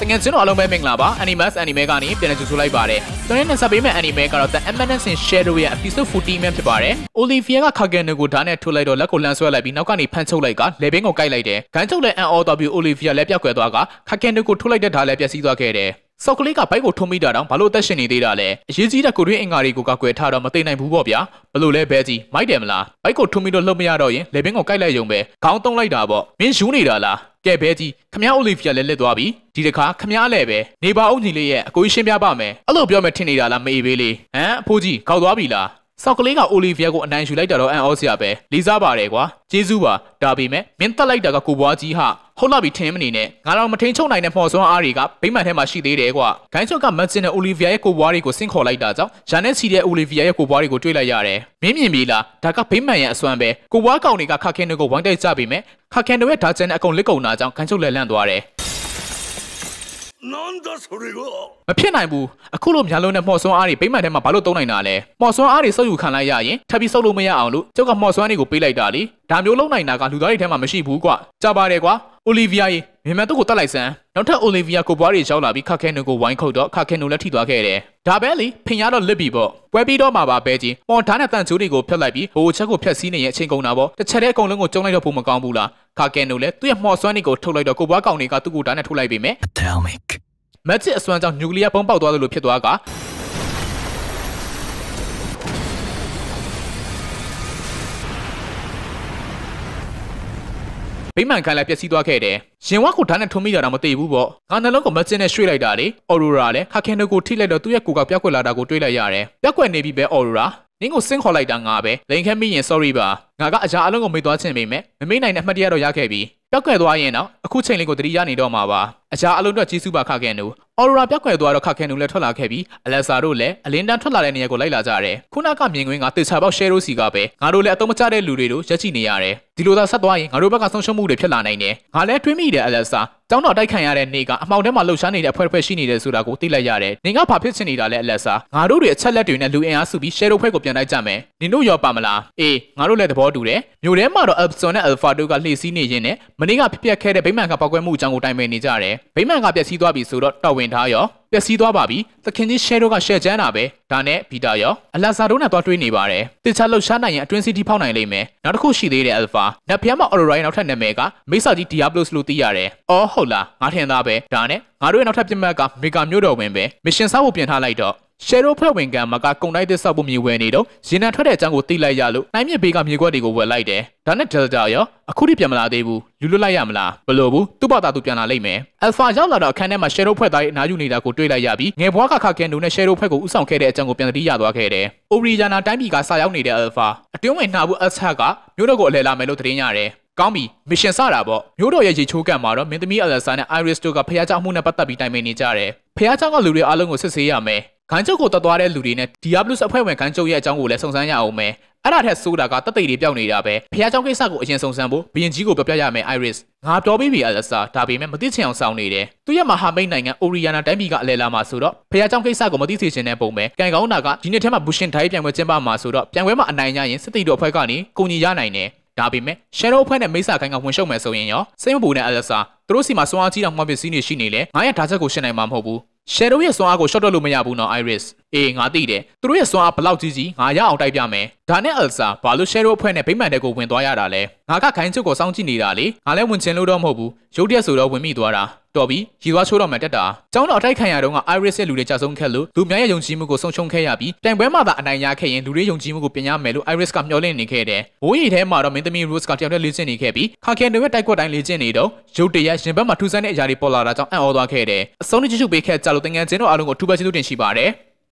တကယ်ကျွန်တော်အားလုံးပဲမင်္ဂလာပါ Animax Anime ကနေပြန်လည်ကြိုဆိုလိုက်ပါတယ်။ကျွန်တော်နဲ့ဆက်ပေးမယ့် Anime ကတော့ The Eminence in Shadow ရဲ့ Episode 14မှာဖြစ်ပါတယ်။ Olivia က Kageno ကိုဓာတ်နဲ့ထုတ်လိုက်တော့လက်ကိုလှမ်းဆွဲလိုက်ပြီးနောက်ကနေဖမ်းချုပ်လိုက်ကလေပင်းကိုကိုက်လိုက်တယ်။ဂန်းချုပ်လည်းအန်အော်သွားပြီး Olivia လက်ပြောက်ကွယ်သွားက Kageno ကိုထုတ်လိုက်တဲ့ဓာတ်လည်းပျက်စီးသွားခဲ့တယ်။ဆောက်ကလေးကဘိုက်ကိုထုံးမိတာတောင်ဘာလို့တက်ရှင်နေသေးတာလဲအရေးကြီးတဲ့ကိုရင်းအင်္ဂါတွေကိုကကွယ်ထားတော့မသိနိုင်ဘူးပေါ့ဗျာဘလို့လဲဘဲကြီးမိုက်တယ်မလားဘိုက်ကိုထုံးမိတော့လှုပ်မရတော့ရင်လေဘင်းကိုကြိုက်လိုက်ရုံပဲခေါင်းတုံးလိုက်တာပေါ့မင်းယူနေတာလားကဲဘဲကြီးခမရအိုလီဗီယာလည်းလက်သွားပြီဒီတခါခမရလည်းပဲနေပါအောင်ကြီးလေးရဲ့အကိုကြီးရှင်းပြပါမယ်အဲ့လိုပြောမယ်ထင်နေတာလားမေးပေးလေးဟမ်အဖိုးကြီးခောက်သွားပြီလားဆောက်ကလေးကအိုလီဗီယာကိုအနိုင်ယူလိုက်တာတော့အံ့ဩစရာပဲလေးစားပါတယ်ကွာကျေးဇူးပါဒါပေမဲ့မင်းတက်လိုက်တာကကိုဘွားကြီးဟာဟုတ်လားပြီထင်မနေနဲ့ငါတော့မထိန်ချုပ်နိုင်တဲ့မော်စွမ်းအားတွေကဗိမာန်ထဲမှာရှိသေးတယ်ကွာဂိုင်းချွတ်ကမက်ဆင်နဲ့အိုလီဗီယာရဲ့ကိုဘွားတွေကိုဆင့်ခေါ်လိုက်တာကြောင့်ယာနဲ့စီတဲ့အိုလီဗီယာရဲ့ကိုဘွားတွေကိုတွေ့လိုက်ရတယ်မင်းမြင်ပြီလားဒါကဗိမာန်ရဲ့အစွမ်းပဲကိုဘွားကောင်တွေကခခင်တွေကိုဝိုင်းတိုက်ကြပြီမဲ့ခခင်တို့ရဲ့ဒါဂျန်နဲ့အကုန်လက်ကုန်တာကြောင့်ဂိုင်းချွတ်လက်လန့်သွားတယ်なんだそれがမဖြစ်နိုင်ဘူးအခုလိုများလုံးနဲ့မော့ဆွမ်းအားတွေပိမှန်ထဲမှာဘာလို့တုံးနိုင်တာလဲမော့ဆွမ်းအားတွေဆုပ်ယူခံလိုက်ရရင်ထပ်ပြီးဆုပ်လို့မရအောင်လို့ကျောက်ကမော့ဆွမ်းတွေကိုပေးလိုက်တာလေဒါမျိုးလုံးနိုင်တာကလူသားတွေထဲမှာမရှိဘူးကွာကြပါတယ်ကွာအိုလီဗီယာကြီးမြန်မာသူ့ကိုတတ်လိုက်စမ်းနောက်ထပ်အိုလီဗီယာကိုပွားတွေရောက်လာပြီးခက်ခဲနူကိုဝိုင်းခုတ်တော့ခက်ခဲနူလည်းထိသွားခဲ့တယ်။ဒါပဲလေဖင်ရတော့လစ်ပြီပေါ့။ပွဲပြီးတော့မှပါပဲကြီး။ပေါ်ထားတဲ့တန်ကျူးတွေကိုဖျက်လိုက်ပြီးဟိုချက်ကိုဖျက်ဆီးနေရဲ့အချိန်ကုန်တာပေါ့။တစ်ချက်တည်းအကုန်လုံးကိုကျုံလိုက်တော့ဖို့မကောင်းဘူးလား။ခက်ခဲနူလည်းသူ့ရဲ့မှော်စွမ်းတွေကိုထုတ်လိုက်တော့ကိုပွားကောင်တွေကသူ့ကိုဒါနဲ့ထုတ်လိုက်ပြီမယ်။ Atomic မက်ချစ်အစွမ်းကြောင့်နျူကလ িয়ার ဘုံပေါက်သွားတယ်လို့ဖြစ်သွားကဗိမှန်ခံလိုက်ပျက်စီးသွားခဲ့တယ်။ရင်ဝါကိုဓာတ်နဲ့ထုံမိတာတော့မသိဘူးပေါ့။ငါနှလုံးကိုမစင်းနဲ့ရွှေ့လိုက်တာလေ။အော်ရိုရာလည်းခါခဲနှုတ်ကိုထိလိုက်တော့သူ့ရဲ့ကိုယ်ကပြက်ကွက်လာတာကိုတွေးလိုက်ရတယ်။ပြက်ကွက်နေပြီပဲအော်ရိုရာ။နင်းကိုစင်းခေါ်လိုက်တာငါပဲ။လိန်ခဲမိရင် sorry ပါ။ငါကအရာအလုံးကိုမေ့သွားခြင်းပေမဲ့မမေ့နိုင်တဲ့အမှတ်တရတော့ရခဲ့ပြီ။ပြက်ကွက်သွားရင်တော့အခုချိန်လေးကိုတတိယနေတော့မှာပါ။အရာအလုံးတော့ကြီးစုပါခခဲနှုတ်။အော်ရိုရာပြက်ကွက်သွားတော့ခခဲနှုတ်လည်းထွက်လာခဲ့ပြီးအလက်ဆာတို့လည်းအလင်းတန်းထွက်လာတဲ့နေရာကိုလိုက်လာကြတယ်။ခုနကမြင်ကွင်းကတေချာပေါက်ရှဲရိုးစီကပဲငါတို့လည်းအတုံးမချတဲ့လူတွေတို့ရက်ကြည့်နေရတယ်။ဒီလိုသာဆက်သွားရင်ငါတို့ဘက်ကဆုံးရှုံးမှုတွေဖြစ်လာနိုင်တယ်ငါလည်းတွေးမိတယ်အလက်ဆာကျောင်းတော်တိုက်ခံရတဲ့နေကအမှောင်ထဲမှာလှုပ်ရှားနေတဲ့အဖွဲ့ဖွဲ့ရှိနေတယ်ဆိုတာကိုသိလိုက်ရတယ်နေကဘာဖြစ်ချင်နေတာလဲအလက်ဆာငါတို့တွေအချက်လက်တွေနဲ့လူအင်အားစုပြီး shadow ဖွဲ့ကိုပြန်လိုက်ကြမယ်နင်တို့ရောပါမလားအေးငါတို့လည်းသဘောတူတယ်မြို့ထဲမှာတော့ Epson နဲ့ Alpha တို့ကလှည့်စည်းနေရင်းနဲ့မနေ့ကဖြစ်ပျက်ခဲ့တဲ့ဗိမာန်ကပောက်ကွဲမှုအကြောင်းကိုတိုင်ပင်နေကြတယ်ဗိမာန်ကပျက်စီးသွားပြီဆိုတော့တော်ဝင်ထားရောက်စီးသွားပါပြီ။သခင်ကြီးရှဲတို့ကရှဲကျန်းတာပဲ။ဒါနဲ့ဘီတာရောအလာဇာတို့နဲ့တွားတွေးနေပါတယ်။တစ်ခြားလှုပ်ရှားနိုင်ရင်အတွင်းစီတီဖောက်နိုင်လိမ့်မယ်။နောက်တစ်ခုရှိသေးတယ်အယ်လ်ဖာ။နက်ဖျားမအော်ရိုရိုင်းနောက်ထပ်နာမည်ကမေဆာကြီးဒီယာဘလို့စ်လို့သိရတယ်။အော်ဟုတ်လား။ငါထင်သားပဲ။ဒါနဲ့ငါတို့ရဲ့နောက်ထပ်ပြမတ်ကမေဂါမျိုးတော်ဝင်ပဲ။မစ်ရှင်ဆောက်ဖို့ပြင်ထားလိုက်တော့ရှယ်ရိုဖွဲ့ဝင်ကံမကကုန်တိုက်သက်ဆောက်ဖို့မြေဝယ်နေတော့ရေနံထွက်တဲ့အကြောင်းကိုသိလိုက်ရလို့နိုင်မြစ်ဘေးကမြေကွက်တွေကိုဝယ်လိုက်တယ်။ဒါနဲ့ Delta ရောအခုထိပြန်မလာသေးဘူးလူလွတ်လိုက်ရမလားဘလို့ဘူးသူ့ဘာသာသူပြန်လာလိမ့်မယ်။ Alpha ရောက်လာတော့အခန်းထဲမှာရှယ်ရိုဖွဲ့သားရဲ့အနာယူနေတာကိုတွေ့လိုက်ရပြီးငယ်ဘွားကခကန်နိုနဲ့ရှယ်ရိုဖွဲ့ကိုဥဆောင်ခဲ့တဲ့အကြောင်းကိုပြန်သတိရသွားခဲ့တယ်။ Oriana တိုင်းပြည်ကစာရောက်နေတဲ့ Alpha အတွင်းဝင်နှာဘူး Alpha ကမြို့တော်ကိုအလဲလာမယ်လို့သတင်းရတယ်။ကောင်းပြီမစ်ရှင်စတာပေါ့မျိုးတော်ရဲ့ရေချိုးကံမှာတော့မင်းသမီးအလက်ဆာနဲ့အိုင်ရစ်စတိုကဖះเจ้าအမှုနဲ့ပတ်သက်ပြီးတိုင်ပင်နေကြတယ်ဖះเจ้าကလူတွေအားလုံးကိုစစ်ဆေးရမယ်ဂန်ချုပ်ကိုတတ်သွားတဲ့လူတွေနဲ့ Diablos အဖွဲ့ဝင်ဂန်ချုပ်ရဲ့အကြောင်းကိုလည်းစုံစမ်းရအောင်မယ်အဲ့ဒါထက်စိုးတာကတသိတွေပြောက်နေတာပဲဖះเจ้าကိစ္စကိုအရင်စုံစမ်းဖို့ဘရင်ကြီးကိုပြောပြရမယ် Iris ငါပြောပြီးပြီ Alessa ဒါပေမဲ့မသိချင်အောင်စောင့်နေတယ်သူရဲ့မဟာမိတ်နိုင်ငံ Oriana တိုင်းပြည်ကအလဲလာမှာဆိုတော့ဖះเจ้าကိစ္စကိုမသိစေချင်တဲ့ပုံပဲကံကောင်းတာကဒီနှစ်ထဲမှာ Bushin တိုင်းပြန်ပွဲကျင်းပမှာဆိုတော့ပြန်ပွဲမှာအနိုင်ရရင်စစ်တီတို့အဖွဲ့ကနေကိုညီရနိုင်တယ်ဒါပေမဲ့ Shadow အဖွဲ့နဲ့မိစ္ဆာခိုင်းကဝင်ရှုပ်မယ်ဆိုရင်ရောစိတ်မပူနဲ့ Alessa သူတို့စီမှာစွမ်းအားကြီးတဲ့မှောင်ပစ္စည်းတွေရှိနေလေငါရဓာချက်ကိုရှင်းနိုင်မှာမဟုတ်ဘူး Shadow ရဲ့စွမ်းအားကို short တော့လို့မရဘူးနော် Iris အေးငါသိတယ်သူတို့ရဲ့စွမ်းအားဘလောက်ကြီးကြီးငါရအောင်တိုက်ပြမယ်ဒါနဲ့ Elsa ဘာလို့ Shadow အဖွဲ့နဲ့ဗိမာန်တဲကိုဝင်သွားရတာလဲငါကခိုင်းချုပ်ကိုစောင့်ကြည့်နေတာလေငါလည်းဝင်ချင်လို့တော့မဟုတ်ဘူးရုတ်တရက်ဆိုတော့ဝင်မိသွားတာတော်ပြီးရီသွားချိုးတော်မှတက်တာကျောင်းတော်တိုက်ခံရတော့က Iris ရဲ့လူတွေကြဆုံခဲ့လို့လူများရဲ့ယုံကြည်မှုကိုဆုံးရှုံးခဲ့ရပြီးတိုင်ပွဲမှာသာအနိုင်ရခဲ့ရင်လူတွေယုံကြည်မှုကိုပြင်ရမယ်လို့ Iris ကမျှော်လင့်နေခဲ့တယ်။ဘိုးရီထဲမှာတော့မင်းသမီး Rose ကတယောက်တည်းလေ့ကျင့်နေခဲ့ပြီးခါကန်တွေရဲ့တိုက်ကွက်တိုင်းလေ့ကျင့်နေတော့ရုတ်တရက်ရင်ဘတ်မှာထူဆန်းတဲ့အရာတွေပေါ်လာတာကြောင့်အံ့ဩသွားခဲ့တယ်။အဆုံးထိချွတ်ပေးခဲ့ကြလို့တငယ်ချင်းတို့အားလုံးကိုထူပဲကျေးဇူးတင်ရှိပါတယ်။